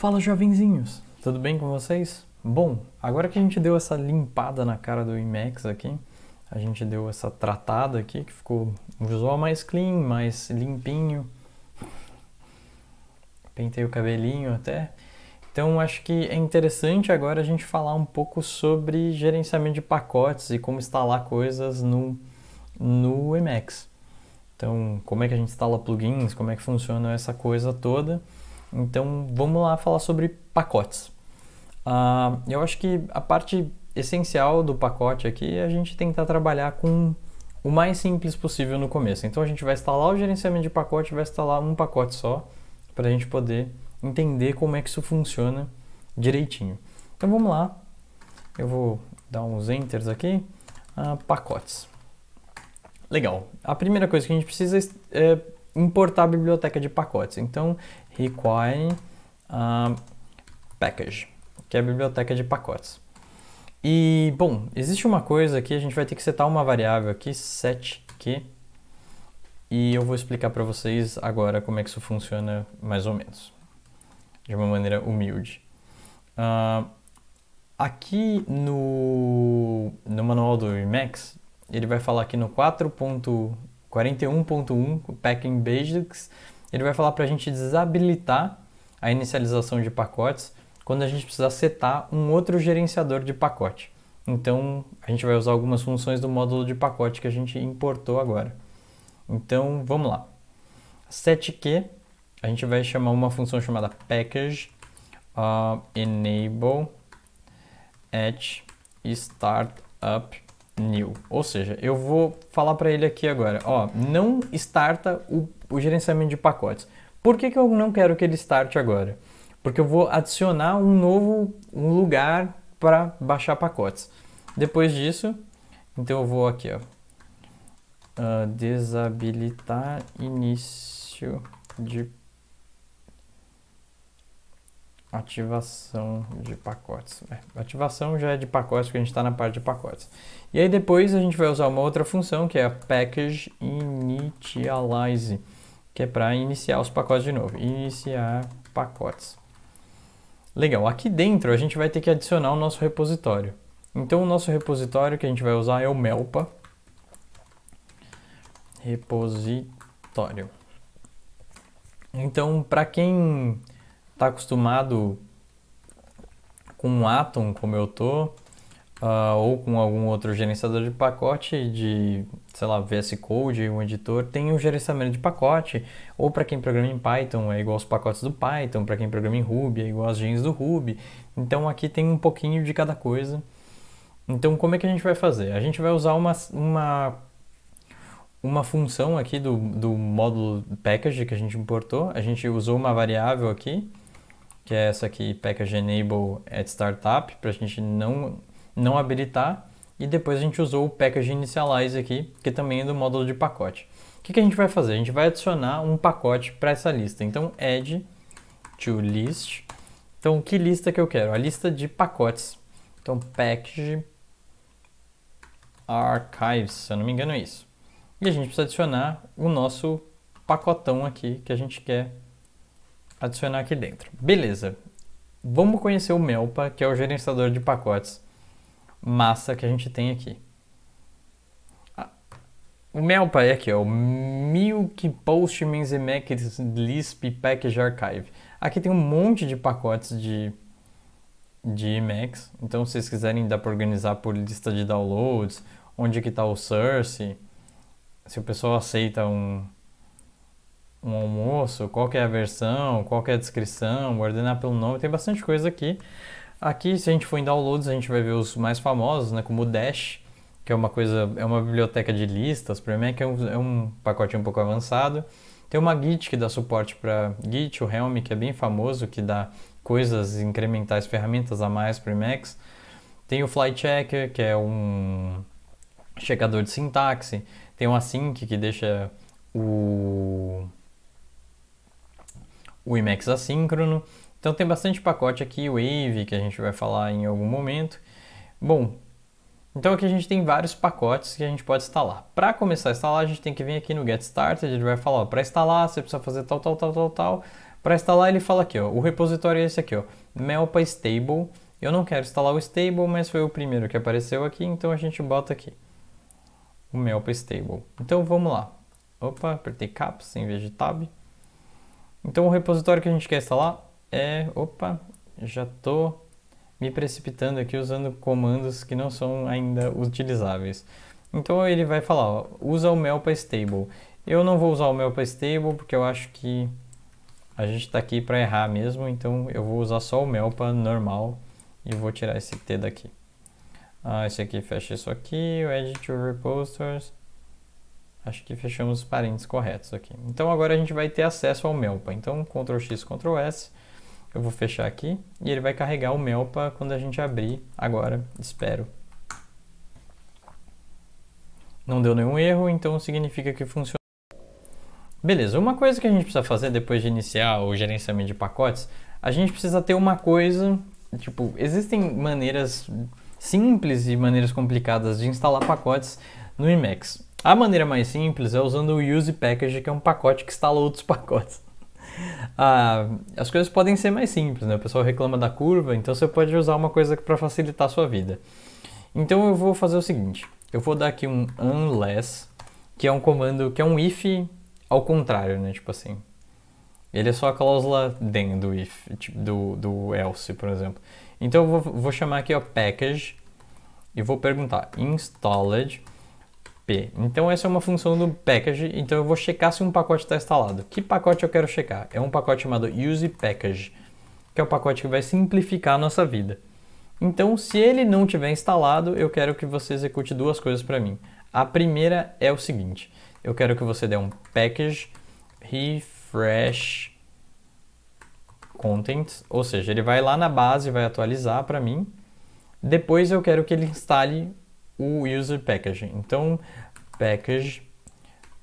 Fala jovenzinhos, tudo bem com vocês? Bom, agora que a gente deu essa limpada na cara do IMAX aqui, a gente deu essa tratada aqui que ficou um visual mais clean, mais limpinho. Pentei o cabelinho até. Então acho que é interessante agora a gente falar um pouco sobre gerenciamento de pacotes e como instalar coisas no, no Emacs. Então, como é que a gente instala plugins, como é que funciona essa coisa toda. Então vamos lá falar sobre pacotes. Uh, eu acho que a parte essencial do pacote aqui é a gente tentar trabalhar com o mais simples possível no começo. Então a gente vai instalar o gerenciamento de pacote, vai instalar um pacote só para a gente poder entender como é que isso funciona direitinho. Então vamos lá, eu vou dar uns enters aqui, uh, pacotes. Legal, a primeira coisa que a gente precisa é importar a biblioteca de pacotes. Então require uh, package, que é a biblioteca de pacotes. E, bom, existe uma coisa aqui, a gente vai ter que setar uma variável aqui, set e eu vou explicar para vocês agora como é que isso funciona mais ou menos, de uma maneira humilde. Uh, aqui no, no manual do Emacs, ele vai falar aqui no 4.41.1, Packing Basics, ele vai falar para a gente desabilitar a inicialização de pacotes quando a gente precisar setar um outro gerenciador de pacote. Então, a gente vai usar algumas funções do módulo de pacote que a gente importou agora. Então, vamos lá. setq, a gente vai chamar uma função chamada package uh, enable at startup new. Ou seja, eu vou falar para ele aqui agora, ó, não starta o o gerenciamento de pacotes. Por que, que eu não quero que ele start agora? Porque eu vou adicionar um novo lugar para baixar pacotes. Depois disso, então eu vou aqui, ó, uh, desabilitar início de ativação de pacotes. É, ativação já é de pacotes, porque a gente está na parte de pacotes. E aí depois a gente vai usar uma outra função, que é a package initialize que é para iniciar os pacotes de novo. Iniciar pacotes. Legal, aqui dentro a gente vai ter que adicionar o nosso repositório. Então o nosso repositório que a gente vai usar é o melpa repositório. Então, para quem está acostumado com o Atom, como eu tô, uh, ou com algum outro gerenciador de pacote de, sei lá, VS Code, um editor, tem um gerenciamento de pacote, ou para quem programa em Python é igual aos pacotes do Python, para quem programa em Ruby é igual às genes do Ruby. Então aqui tem um pouquinho de cada coisa. Então como é que a gente vai fazer? A gente vai usar uma, uma, uma função aqui do, do módulo package que a gente importou, a gente usou uma variável aqui, que é essa aqui, package enable at startup, para a gente não não habilitar e depois a gente usou o package initialize aqui, que também é do módulo de pacote. O que, que a gente vai fazer? A gente vai adicionar um pacote para essa lista. Então, add to list. Então, que lista que eu quero? A lista de pacotes. Então, package archives, se eu não me engano é isso. E a gente precisa adicionar o nosso pacotão aqui que a gente quer adicionar aqui dentro. Beleza. Vamos conhecer o Melpa, que é o gerenciador de pacotes massa que a gente tem aqui. O MELPA é aqui, ó, Milk Postmans Emacs Lisp Package Archive. Aqui tem um monte de pacotes de, de Emacs, então se vocês quiserem dá para organizar por lista de downloads, onde que está o source, se o pessoal aceita um, um almoço, qual é a versão, qual é a descrição, ordenar pelo nome, tem bastante coisa aqui. Aqui, se a gente for em downloads, a gente vai ver os mais famosos, né, como o Dash, que é uma coisa, é uma biblioteca de listas para Mac, é um, é um pacote um pouco avançado. Tem uma Git que dá suporte para Git, o Helm, que é bem famoso, que dá coisas incrementais, ferramentas a mais para Macs. Tem o FlyChecker, que é um checador de sintaxe. Tem o Async, que deixa o o Emacs assíncrono. Então tem bastante pacote aqui, Wave, que a gente vai falar em algum momento. Bom, então aqui a gente tem vários pacotes que a gente pode instalar. Para começar a instalar, a gente tem que vir aqui no Get Started, ele vai falar, para instalar você precisa fazer tal, tal, tal, tal, tal. Para instalar ele fala aqui, ó, o repositório é esse aqui, ó, Melpa Stable. Eu não quero instalar o Stable, mas foi o primeiro que apareceu aqui, então a gente bota aqui o Melpa Stable. Então vamos lá. Opa, apertei Caps em vez de Tab. Então o repositório que a gente quer instalar é, opa, já estou me precipitando aqui usando comandos que não são ainda utilizáveis. Então ele vai falar, ó, usa o Melpa Stable. Eu não vou usar o Melpa Stable porque eu acho que a gente está aqui para errar mesmo, então eu vou usar só o Melpa normal e vou tirar esse T daqui. Ah, esse aqui fecha isso aqui, o Edit to Reposters. Acho que fechamos os parênteses corretos aqui. Então agora a gente vai ter acesso ao Melpa. Então Ctrl X, Ctrl S eu vou fechar aqui e ele vai carregar o Melpa quando a gente abrir agora, espero. Não deu nenhum erro, então significa que funciona. Beleza, uma coisa que a gente precisa fazer depois de iniciar o gerenciamento de pacotes, a gente precisa ter uma coisa, tipo, existem maneiras simples e maneiras complicadas de instalar pacotes no Emacs. A maneira mais simples é usando o use package, que é um pacote que instala outros pacotes. ah, as coisas podem ser mais simples, né? O pessoal reclama da curva, então você pode usar uma coisa para facilitar a sua vida. Então eu vou fazer o seguinte, eu vou dar aqui um unless, que é um comando, que é um if ao contrário, né? Tipo assim, ele é só a cláusula then do if, tipo, do, do else, por exemplo. Então eu vou, vou chamar aqui o package e vou perguntar installed então essa é uma função do package, então eu vou checar se um pacote está instalado. Que pacote eu quero checar? É um pacote chamado use package, que é o pacote que vai simplificar a nossa vida. Então, se ele não tiver instalado, eu quero que você execute duas coisas para mim. A primeira é o seguinte, eu quero que você dê um package refresh contents, ou seja, ele vai lá na base, vai atualizar para mim. Depois eu quero que ele instale o user package. Então, package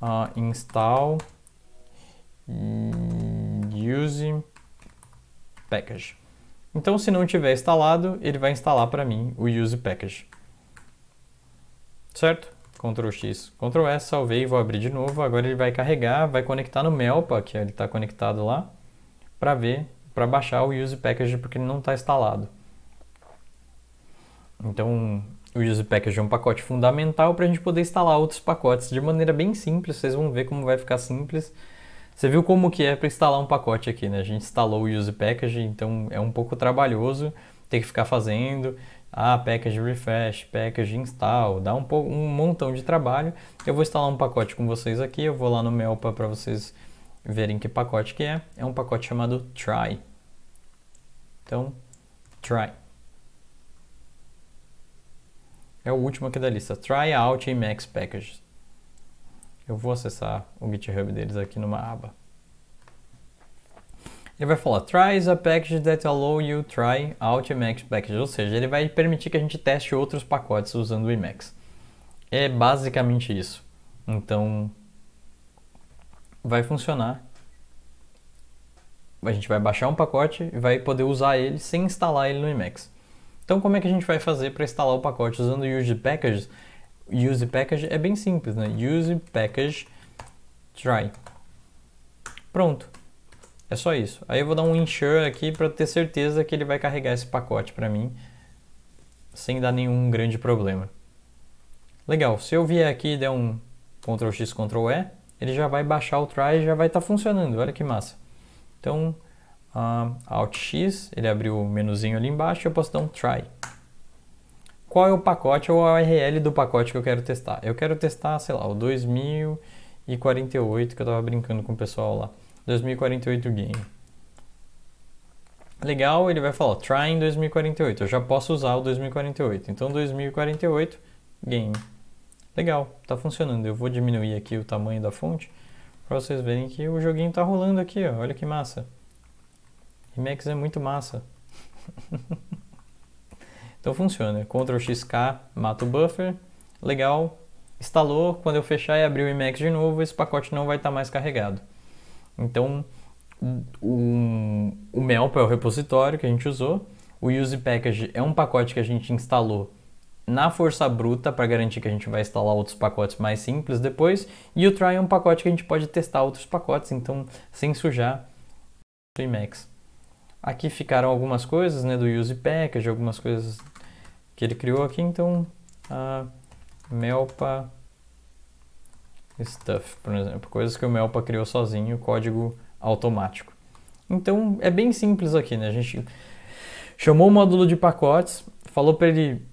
uh, install use package. Então, se não tiver instalado, ele vai instalar para mim o use package. Certo? Ctrl X, Ctrl S, salvei, vou abrir de novo. Agora ele vai carregar, vai conectar no Melpa, que ele está conectado lá, para ver, para baixar o use package, porque ele não está instalado. Então, o Use Package é um pacote fundamental para a gente poder instalar outros pacotes de maneira bem simples, vocês vão ver como vai ficar simples. Você viu como que é para instalar um pacote aqui, né? A gente instalou o Use Package, então é um pouco trabalhoso ter que ficar fazendo, ah, package refresh, package install, dá um, pouco, um montão de trabalho. Eu vou instalar um pacote com vocês aqui, eu vou lá no Melpa para vocês verem que pacote que é. É um pacote chamado try. Então, try é o último aqui da lista, Tryout Emacs Packages. Eu vou acessar o GitHub deles aqui numa aba. Ele vai falar, is a package that allow you try out Emacs packages, ou seja, ele vai permitir que a gente teste outros pacotes usando o Emacs. É basicamente isso. Então, vai funcionar. A gente vai baixar um pacote e vai poder usar ele sem instalar ele no Emacs. Então como é que a gente vai fazer para instalar o pacote usando o use package? Use package é bem simples, né? Use package try. Pronto. É só isso. Aí eu vou dar um ensure aqui para ter certeza que ele vai carregar esse pacote para mim sem dar nenhum grande problema. Legal, se eu vier aqui e der um Ctrl X, Ctrl E, ele já vai baixar o try e já vai estar tá funcionando, olha que massa. Então, uh, Alt X, ele abriu o menuzinho ali embaixo e eu posso dar um try. Qual é o pacote ou a URL do pacote que eu quero testar? Eu quero testar, sei lá, o 2048 que eu estava brincando com o pessoal lá. 2048 game. Legal, ele vai falar try em 2048. Eu já posso usar o 2048. Então 2048 game. Legal, tá funcionando. Eu vou diminuir aqui o tamanho da fonte para vocês verem que o joguinho tá rolando aqui, ó. Olha que massa. Emacs é muito massa. então funciona. Ctrl XK mata o buffer. Legal. Instalou. Quando eu fechar e abrir o Emacs de novo, esse pacote não vai estar tá mais carregado. Então, o, o Melp é o repositório que a gente usou. O Use Package é um pacote que a gente instalou na força bruta para garantir que a gente vai instalar outros pacotes mais simples depois. E o Try é um pacote que a gente pode testar outros pacotes, então sem sujar o Emacs. Aqui ficaram algumas coisas né, do Use Package, algumas coisas que ele criou aqui, então a Melpa Stuff, por exemplo, coisas que o Melpa criou sozinho, código automático. Então é bem simples aqui, né? A gente chamou o módulo de pacotes, falou para ele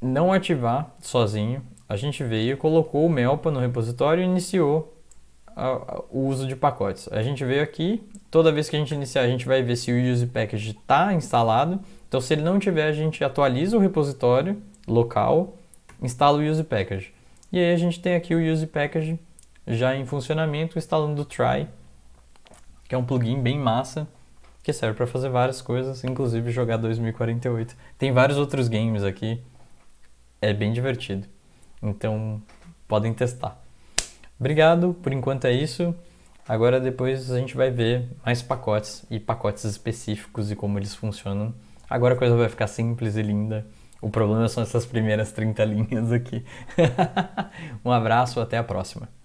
não ativar sozinho. A gente veio, colocou o Melpa no repositório e iniciou a, a, o uso de pacotes. A gente veio aqui, toda vez que a gente iniciar, a gente vai ver se o Use Package está instalado. Então, se ele não tiver, a gente atualiza o repositório local, instala o Use Package. E aí a gente tem aqui o Use Package já em funcionamento, instalando o Try, que é um plugin bem massa, que serve para fazer várias coisas, inclusive jogar 2048. Tem vários outros games aqui, é bem divertido. Então, podem testar. Obrigado, por enquanto é isso. Agora depois a gente vai ver mais pacotes e pacotes específicos e como eles funcionam. Agora a coisa vai ficar simples e linda. O problema são essas primeiras 30 linhas aqui. um abraço, até a próxima.